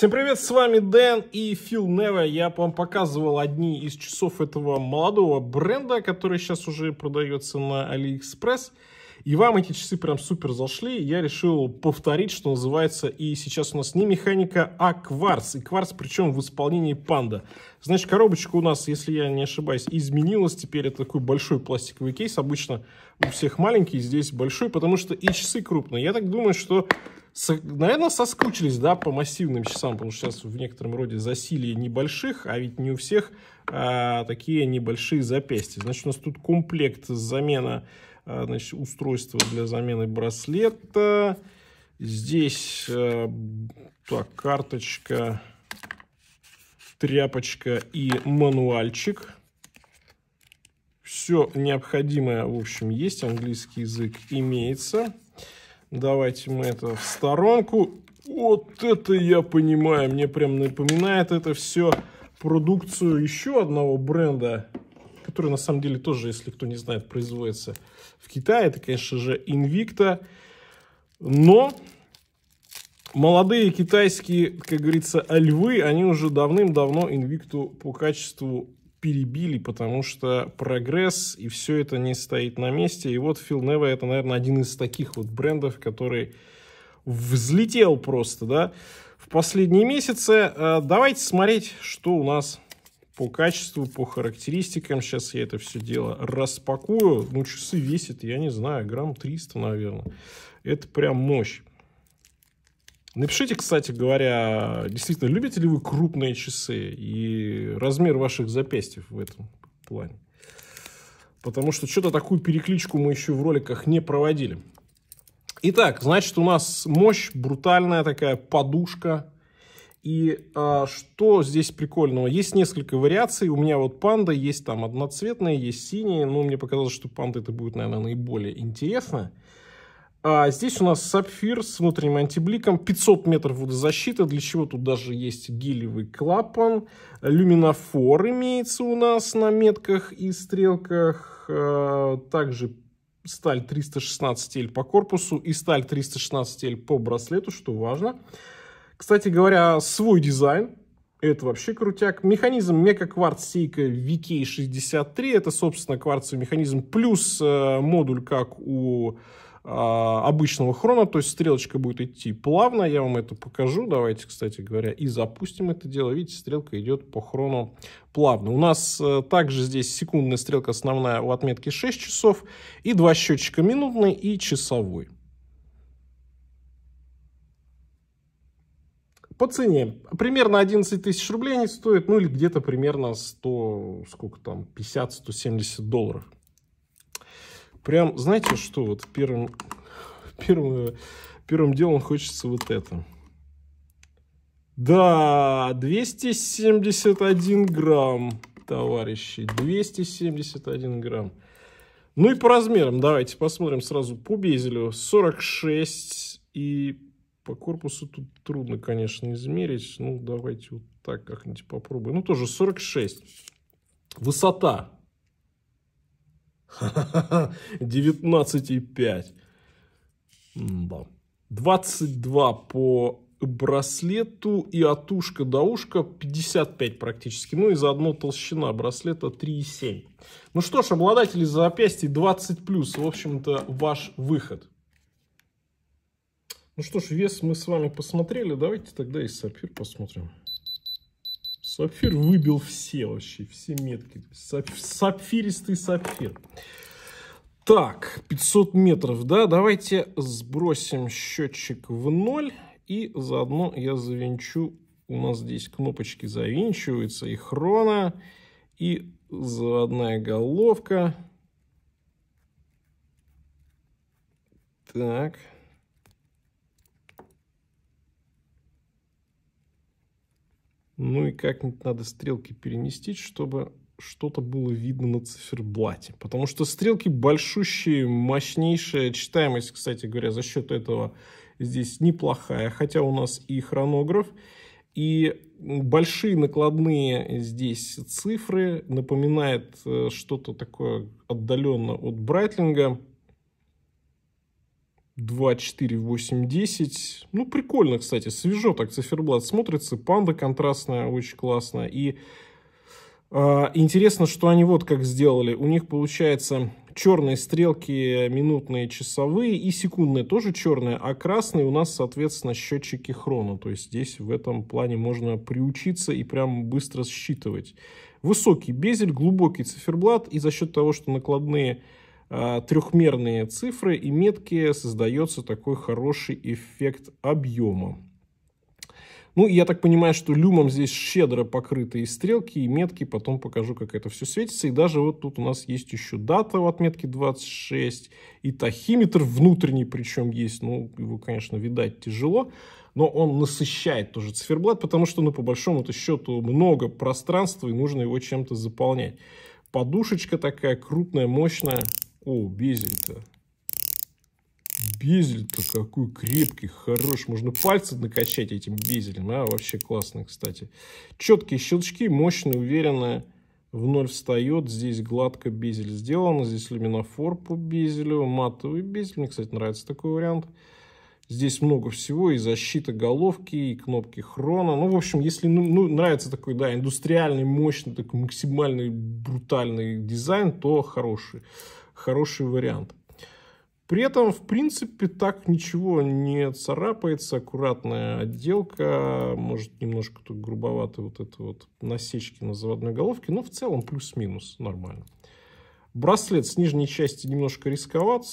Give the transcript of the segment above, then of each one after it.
Всем привет, с вами Дэн и Фил Нева. Я вам показывал одни из часов этого молодого бренда, который сейчас уже продается на Алиэкспресс. И вам эти часы прям супер зашли. Я решил повторить, что называется. И сейчас у нас не механика, а кварц. И кварц причем в исполнении панда. Значит, коробочка у нас, если я не ошибаюсь, изменилась. Теперь это такой большой пластиковый кейс. Обычно у всех маленький, здесь большой, потому что и часы крупные. Я так думаю, что наверное, соскучились, да, по массивным часам, потому что сейчас в некотором роде засилие небольших, а ведь не у всех а, такие небольшие запястья. Значит, у нас тут комплект замена Э, значит, устройство для замены браслета. Здесь э, так, карточка, тряпочка и мануальчик. Все необходимое, в общем, есть. Английский язык имеется. Давайте мы это в сторонку. Вот это я понимаю. Мне прям напоминает это все продукцию еще одного бренда, который на самом деле тоже, если кто не знает, производится в Китае. Это, конечно же, Invicta. Но молодые китайские, как говорится, львы, они уже давным-давно Инвикту по качеству перебили, потому что прогресс и все это не стоит на месте. И вот Phil Neva это, наверное, один из таких вот брендов, который взлетел просто, да, в последние месяцы. Э, давайте смотреть, что у нас по качеству, по характеристикам. Сейчас я это все дело распакую. Ну, часы весят, я не знаю, грамм 300, наверное. Это прям мощь. Напишите, кстати говоря, действительно, любите ли вы крупные часы и размер ваших запястьев в этом плане. Потому что что-то такую перекличку мы еще в роликах не проводили. Итак, значит, у нас мощь, брутальная такая подушка – и а, что здесь прикольного? Есть несколько вариаций. У меня вот панда, есть там одноцветные, есть синие. Но ну, мне показалось, что панда это будет, наверное, наиболее интересно. А здесь у нас сапфир с внутренним антибликом, 500 метров водозащиты, для чего тут даже есть гелевый клапан. Люминофор имеется у нас на метках и стрелках. А, также сталь 316L по корпусу и сталь 316L по браслету, что важно. Кстати говоря, свой дизайн. Это вообще крутяк. Механизм мега-кварц сейка VK63. Это, собственно, кварцевый механизм. Плюс э, модуль, как у а, обычного хрона. То есть стрелочка будет идти плавно. Я вам это покажу. Давайте, кстати говоря, и запустим это дело. Видите, стрелка идет по хрону плавно. У нас э, также здесь секундная стрелка основная у отметки 6 часов. И два счетчика минутный и часовой. по цене. Примерно 11 тысяч рублей они стоят, ну или где-то примерно 100, сколько там, 50-170 долларов. Прям, знаете что, вот первым, первым, первым делом хочется вот это. Да, 271 грамм, товарищи, 271 грамм. Ну и по размерам давайте посмотрим сразу по безелю. 46 и по корпусу тут трудно, конечно, измерить. Ну, давайте вот так как-нибудь попробуем. Ну, тоже 46. Высота. 19,5. Да. 22 по браслету и от ушка до ушка 55 практически. Ну и заодно толщина браслета 3,7. Ну что ж, обладатели запястья 20+, в общем-то, ваш выход. Ну что ж, вес мы с вами посмотрели. Давайте тогда и сапфир посмотрим. Сапфир выбил все вообще, все метки. Сапфиристый сапфир. Так, 500 метров, да? Давайте сбросим счетчик в ноль. И заодно я завинчу. У нас здесь кнопочки завинчиваются. И хрона, и заводная головка. Так. Так. Ну и как-нибудь надо стрелки переместить, чтобы что-то было видно на циферблате. Потому что стрелки большущие, мощнейшая читаемость, кстати говоря, за счет этого здесь неплохая. Хотя у нас и хронограф, и большие накладные здесь цифры. Напоминает э, что-то такое отдаленно от Брайтлинга. 24810, Ну, прикольно, кстати, свежо так циферблат смотрится. Панда контрастная, очень классная. И э, интересно, что они вот как сделали. У них, получается, черные стрелки минутные, часовые и секундные тоже черные, а красные у нас, соответственно, счетчики хрона. То есть здесь в этом плане можно приучиться и прям быстро считывать. Высокий безель, глубокий циферблат, и за счет того, что накладные а, трехмерные цифры и метки, создается такой хороший эффект объема. Ну, я так понимаю, что люмом здесь щедро покрытые стрелки и метки. Потом покажу, как это все светится. И даже вот тут у нас есть еще дата в отметке 26. И тахиметр внутренний причем есть. Ну, его, конечно, видать тяжело. Но он насыщает тоже циферблат, потому что, ну, по большому-то счету, много пространства, и нужно его чем-то заполнять. Подушечка такая крупная, мощная. О, безель-то. Безель-то какой крепкий, хорош. Можно пальцы накачать этим безелем. А, вообще классно, кстати. Четкие щелчки, мощный, уверенно в ноль встает. Здесь гладко безель сделан. Здесь люминофор по безелю. Матовый безель. Мне, кстати, нравится такой вариант. Здесь много всего, и защита головки, и кнопки хрона. Ну, в общем, если ну, ну, нравится такой, да, индустриальный, мощный, такой максимальный брутальный дизайн, то хороший хороший вариант. При этом, в принципе, так ничего не царапается. Аккуратная отделка, может, немножко тут грубовато вот это вот насечки на заводной головке, но в целом плюс-минус нормально. Браслет с нижней части немножко рисковат,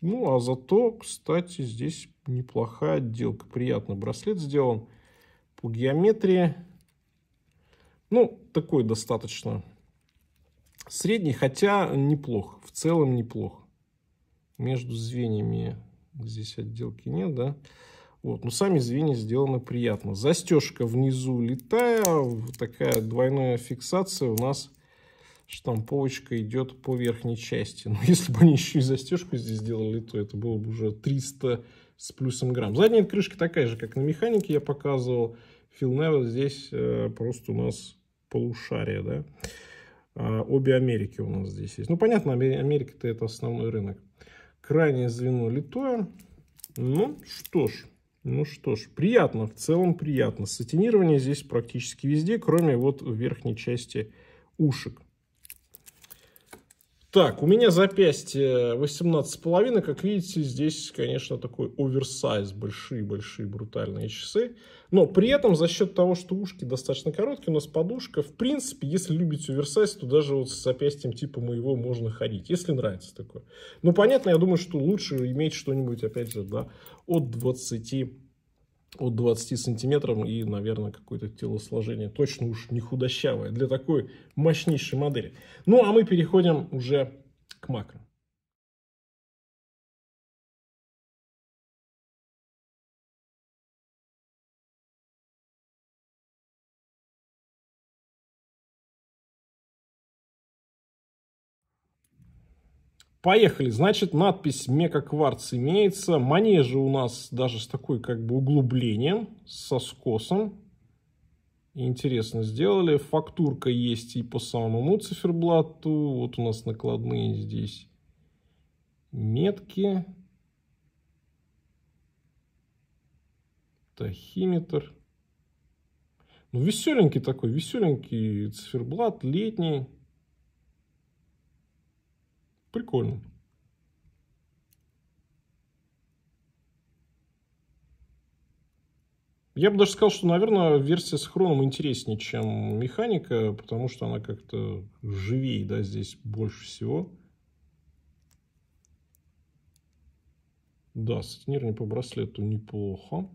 ну, а зато, кстати, здесь неплохая отделка. Приятно браслет сделан по геометрии. Ну, такой достаточно Средний, хотя неплох, в целом неплох. Между звеньями здесь отделки нет, да? Вот, но сами звенья сделаны приятно. Застежка внизу летая, такая двойная фиксация у нас штамповочка идет по верхней части. Но если бы они еще и застежку здесь сделали, то это было бы уже 300 с плюсом грамм. Задняя крышка такая же, как на механике я показывал. Филнева здесь э, просто у нас полушарие, да. А, обе Америки у нас здесь есть. Ну, понятно, Америка-то это основной рынок. Крайнее звено литое. Ну, что ж. Ну что ж, приятно, в целом приятно. Сатинирование здесь практически везде, кроме вот верхней части ушек. Так, у меня запястье 18,5. Как видите, здесь, конечно, такой оверсайз. Большие-большие брутальные часы. Но при этом за счет того, что ушки достаточно короткие, у нас подушка. В принципе, если любите оверсайз, то даже вот с запястьем типа моего можно ходить. Если нравится такое. Ну, понятно, я думаю, что лучше иметь что-нибудь, опять же, да, от 20 от 20 сантиметров и, наверное, какое-то телосложение точно уж не худощавое для такой мощнейшей модели. Ну, а мы переходим уже к макро. Поехали. Значит, надпись Мека кварц имеется. Манежи у нас даже с такой как бы углублением, со скосом. Интересно сделали. Фактурка есть и по самому циферблату. Вот у нас накладные здесь метки. Тахиметр. Ну, веселенький такой, веселенький циферблат, летний. Прикольно. Я бы даже сказал, что, наверное, версия с хроном интереснее, чем механика, потому что она как-то живее, да, здесь больше всего. Да, сатинирование по браслету неплохо.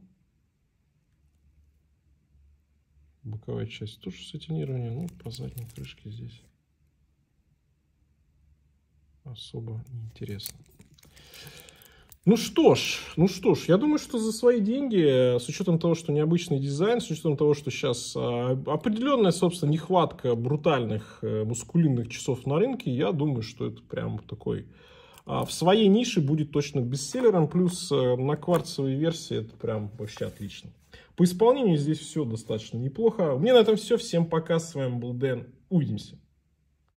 Боковая часть тоже сатинирование, ну, по задней крышке здесь особо не интересно. Ну что ж, ну что ж, я думаю, что за свои деньги, с учетом того, что необычный дизайн, с учетом того, что сейчас а, определенная, собственно, нехватка брутальных э, мускулинных часов на рынке, я думаю, что это прям такой а, в своей нише будет точно бестселлером, плюс э, на кварцевой версии это прям вообще отлично. По исполнению здесь все достаточно неплохо. Мне на этом все. Всем пока. С вами был Дэн. Увидимся.